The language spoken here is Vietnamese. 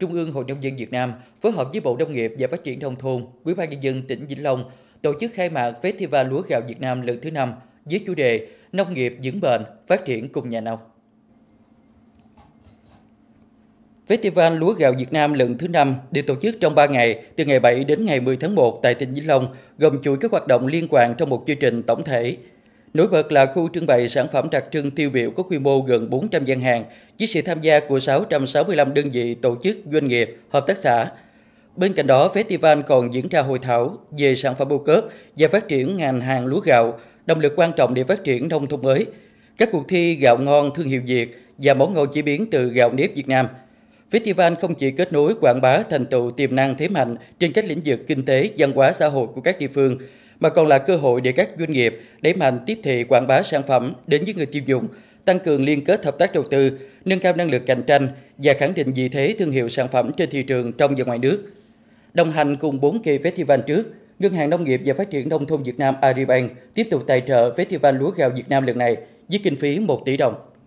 Trung ương Hội Nông dân Việt Nam phối hợp với Bộ Nông nghiệp và Phát triển Nông thôn, Ủy ban nhân dân tỉnh Vĩnh Long tổ chức khai mạc Festival lúa gạo Việt Nam lần thứ năm với chủ đề Nông nghiệp vững bền, phát triển cùng nhà nông. Festival Lúa Gạo Việt Nam lần thứ 5 được tổ chức trong 3 ngày, từ ngày 7 đến ngày 10 tháng 1 tại tỉnh Vĩnh Long, gồm chuỗi các hoạt động liên quan trong một chương trình tổng thể. Nổi bật là khu trưng bày sản phẩm đặc trưng tiêu biểu có quy mô gần 400 gian hàng, với sự tham gia của 665 đơn vị, tổ chức, doanh nghiệp, hợp tác xã. Bên cạnh đó, festival còn diễn ra hội thảo về sản phẩm ô cớp và phát triển ngành hàng lúa gạo, động lực quan trọng để phát triển nông thôn mới, các cuộc thi gạo ngon thương hiệu Việt và món ngon chế biến từ gạo nếp Việt Nam. Festival không chỉ kết nối quảng bá thành tựu tiềm năng thế mạnh trên các lĩnh vực kinh tế, văn hóa xã hội của các địa phương, mà còn là cơ hội để các doanh nghiệp đẩy mạnh tiếp thị quảng bá sản phẩm đến với người tiêu dùng, tăng cường liên kết hợp tác đầu tư, nâng cao năng lực cạnh tranh và khẳng định vị thế thương hiệu sản phẩm trên thị trường trong và ngoài nước. Đồng hành cùng 4 kỳ festival trước, Ngân hàng Nông nghiệp và Phát triển Nông thôn Việt Nam Agribank tiếp tục tài trợ Festival Lúa Gạo Việt Nam lần này với kinh phí 1 tỷ đồng.